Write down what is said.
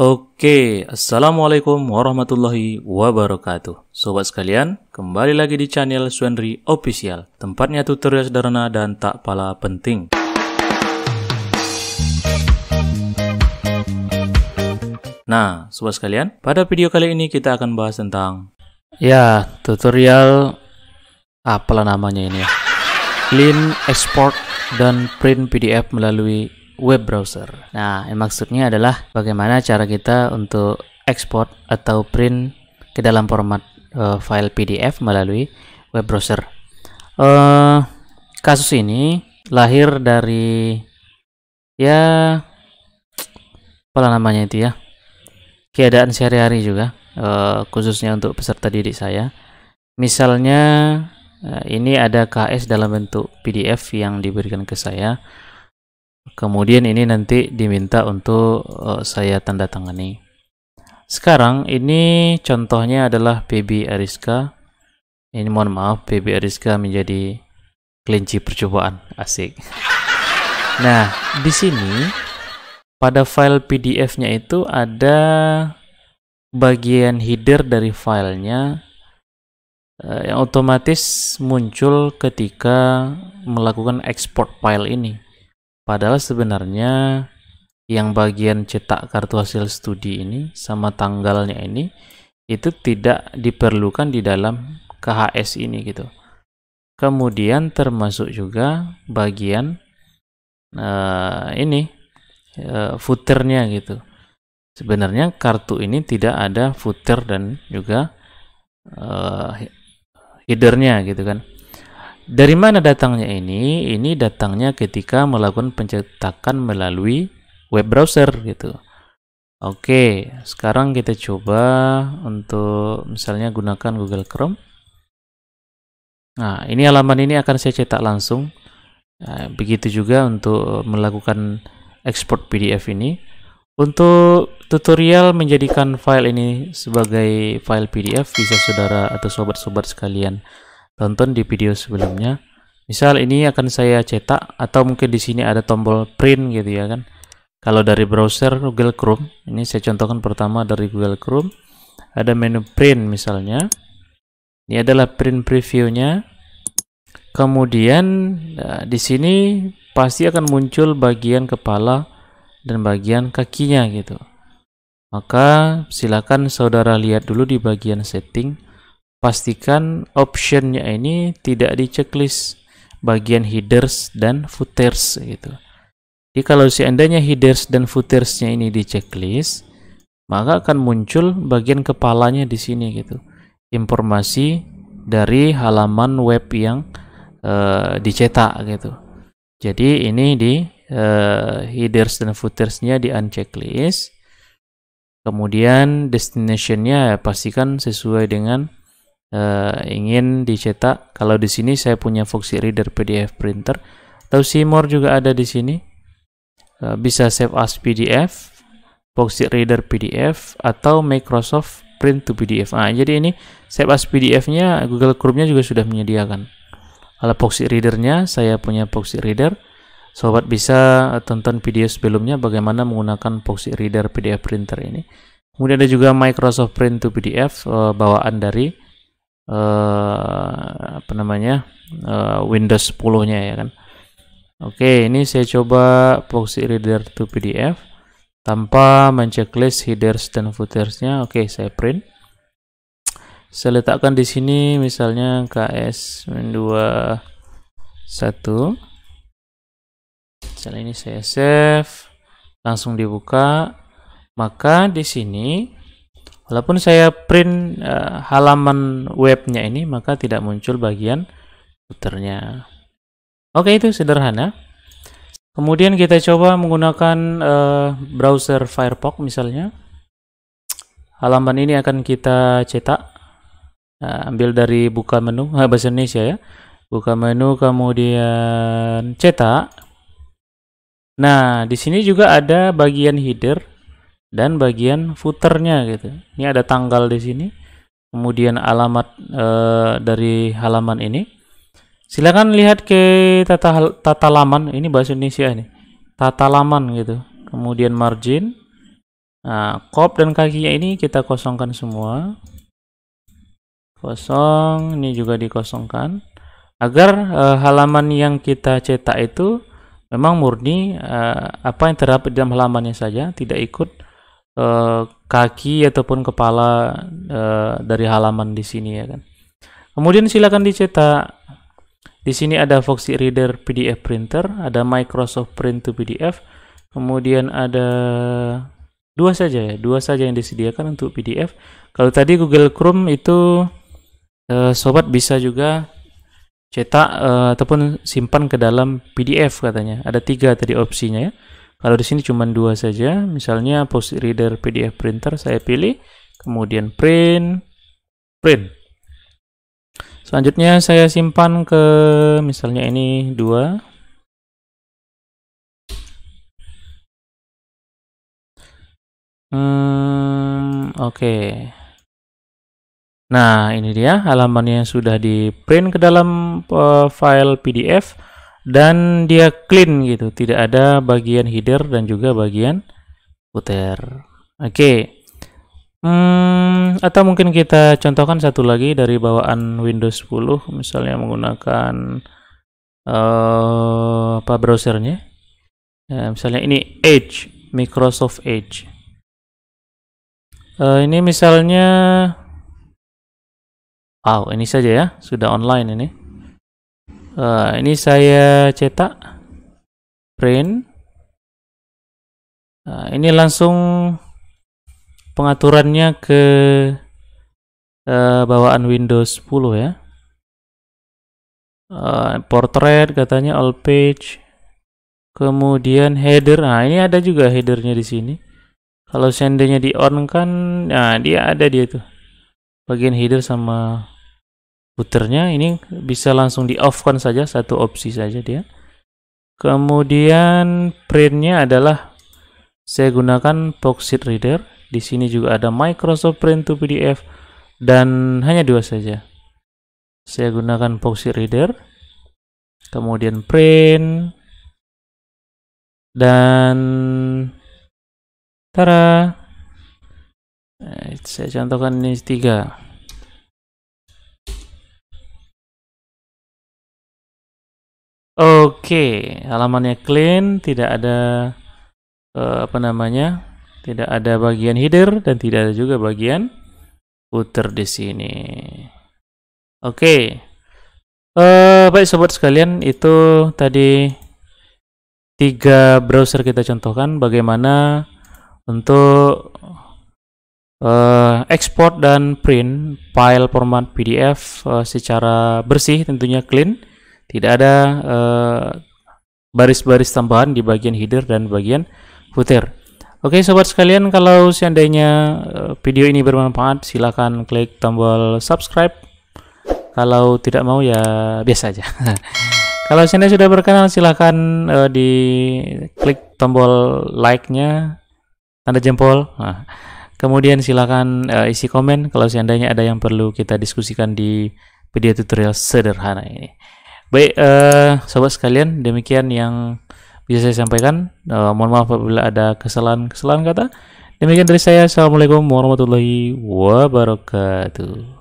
Oke, Assalamualaikum warahmatullahi wabarakatuh Sobat sekalian, kembali lagi di channel Suenri Official Tempatnya tutorial sederhana dan tak pala penting Nah, sobat sekalian, pada video kali ini kita akan bahas tentang Ya, tutorial apalah namanya ini ya Clean, export, dan print PDF melalui web browser. Nah, yang maksudnya adalah bagaimana cara kita untuk ekspor atau print ke dalam format uh, file PDF melalui web browser. Uh, kasus ini lahir dari ya apa namanya itu ya keadaan sehari-hari juga uh, khususnya untuk peserta didik saya. Misalnya ini ada KS dalam bentuk PDF yang diberikan ke saya kemudian ini nanti diminta untuk uh, saya tanda tangani sekarang ini contohnya adalah PB Ariska ini mohon maaf PB Ariska menjadi kelinci percobaan asik nah di sini pada file PDF-nya itu ada bagian header dari filenya eh, yang otomatis muncul ketika melakukan export file ini. Padahal sebenarnya yang bagian cetak kartu hasil studi ini sama tanggalnya ini itu tidak diperlukan di dalam KHS ini gitu. Kemudian termasuk juga bagian uh, ini uh, footernya gitu. Sebenarnya kartu ini tidak ada footer dan juga uh, headernya gitu kan. Dari mana datangnya ini? Ini datangnya ketika melakukan pencetakan melalui web browser gitu. Oke, sekarang kita coba untuk misalnya gunakan Google Chrome. Nah, ini halaman ini akan saya cetak langsung. Nah, begitu juga untuk melakukan ekspor PDF ini. Untuk tutorial menjadikan file ini sebagai file PDF bisa saudara atau sobat-sobat sekalian tonton di video sebelumnya. Misal ini akan saya cetak atau mungkin di sini ada tombol print gitu ya kan. Kalau dari browser Google Chrome, ini saya contohkan pertama dari Google Chrome, ada menu print misalnya. Ini adalah print preview-nya. Kemudian eh, di sini pasti akan muncul bagian kepala dan bagian kakinya gitu. Maka silakan saudara lihat dulu di bagian setting pastikan optionnya ini tidak di checklist bagian headers dan footers gitu. Jadi kalau seandainya headers dan footersnya ini di checklist, maka akan muncul bagian kepalanya di sini gitu. Informasi dari halaman web yang uh, dicetak gitu. Jadi ini di uh, headers dan footersnya di unchecklist. Kemudian destinationnya pastikan sesuai dengan uh, ingin dicetak. Kalau di sini saya punya fungsi reader PDF printer atau Seymour juga ada di sini. Uh, bisa save as PDF, fungsi reader PDF atau Microsoft print to PDF. Nah, jadi ini save as PDF-nya Google Chrome-nya juga sudah menyediakan. Kalau Foxy Reader-nya, saya punya Foxy Reader. Sobat bisa tonton video sebelumnya bagaimana menggunakan Proxy Reader PDF printer ini. Kemudian ada juga Microsoft Print to PDF eh, bawaan dari uh, apa namanya uh, Windows 10 nya ya kan Oke ini saya coba proxy reader to PDF tanpa menceklist headers dan footersnya Oke saya print saya letakkan di sini misalnya KS 21 misalnya ini saya save langsung dibuka maka di sini Walaupun saya print uh, halaman webnya ini, maka tidak muncul bagian footernya. Oke, itu sederhana. Kemudian kita coba menggunakan uh, browser Firefox misalnya. Halaman ini akan kita cetak. Nah, ambil dari buka menu, nah, bahasa Indonesia ya. Buka menu, kemudian cetak. Nah, di sini juga ada bagian header dan bagian footernya gitu. Ini ada tanggal di sini, kemudian alamat e, dari halaman ini. Silakan lihat ke tata tata laman, ini bahasa Indonesia ini. Tata laman gitu. Kemudian margin. Nah, kop dan kakinya ini kita kosongkan semua. Kosong, ini juga dikosongkan agar e, halaman yang kita cetak itu memang murni e, apa yang terdapat di dalam halamannya saja, tidak ikut Eh, kaki ataupun kepala e, dari halaman di sini ya kan. Kemudian silakan dicetak. Di sini ada Foxy Reader PDF Printer, ada Microsoft Print to PDF, kemudian ada dua saja ya, dua saja yang disediakan untuk PDF. Kalau tadi Google Chrome itu e, sobat bisa juga cetak e, ataupun simpan ke dalam PDF katanya. Ada tiga tadi opsinya ya. Kalau di sini cuma dua saja, misalnya post reader PDF printer saya pilih, kemudian print, print. Selanjutnya saya simpan ke misalnya ini dua. Hmm, oke. Okay. Nah, ini dia halamannya sudah di print ke dalam uh, file PDF dan dia clean gitu tidak ada bagian header dan juga bagian footer oke okay. hmm, atau mungkin kita contohkan satu lagi dari bawaan Windows 10 misalnya menggunakan uh, apa browsernya ya, misalnya ini Edge Microsoft Edge uh, ini misalnya wow ini saja ya sudah online ini Nah, ini saya cetak print. Nah, ini langsung pengaturannya ke uh, bawaan Windows 10 ya. Uh, portrait katanya all page. Kemudian header. Nah, ini ada juga headernya di sini. Kalau seandainya di on kan, nah dia ada dia tuh. Bagian header sama puternya ini bisa langsung di off kan saja satu opsi saja dia kemudian printnya adalah saya gunakan Poxit Reader di sini juga ada Microsoft Print to PDF dan hanya dua saja saya gunakan Poxit Reader kemudian print dan tara nah, saya contohkan ini tiga Oke, halamannya clean, tidak ada uh, apa namanya? Tidak ada bagian header dan tidak ada juga bagian footer di sini. Oke. Uh, baik sobat sekalian, itu tadi tiga browser kita contohkan bagaimana untuk uh, export dan print file format PDF uh, secara bersih tentunya clean tidak ada eh, baris-baris uh, tambahan di bagian header dan bagian footer. Oke sobat sekalian kalau seandainya eh, video ini bermanfaat silahkan klik tombol subscribe kalau tidak mau ya biasa aja kalau seandainya sudah berkenan silahkan uh, eh, di klik tombol like nya tanda jempol nah, kemudian silahkan uh, isi komen kalau seandainya ada yang perlu kita diskusikan di video tutorial sederhana ini Baik, uh, sobat sekalian, demikian yang bisa saya sampaikan. Uh, mohon maaf apabila ada kesalahan-kesalahan kata. Demikian dari saya. Assalamualaikum warahmatullahi wabarakatuh.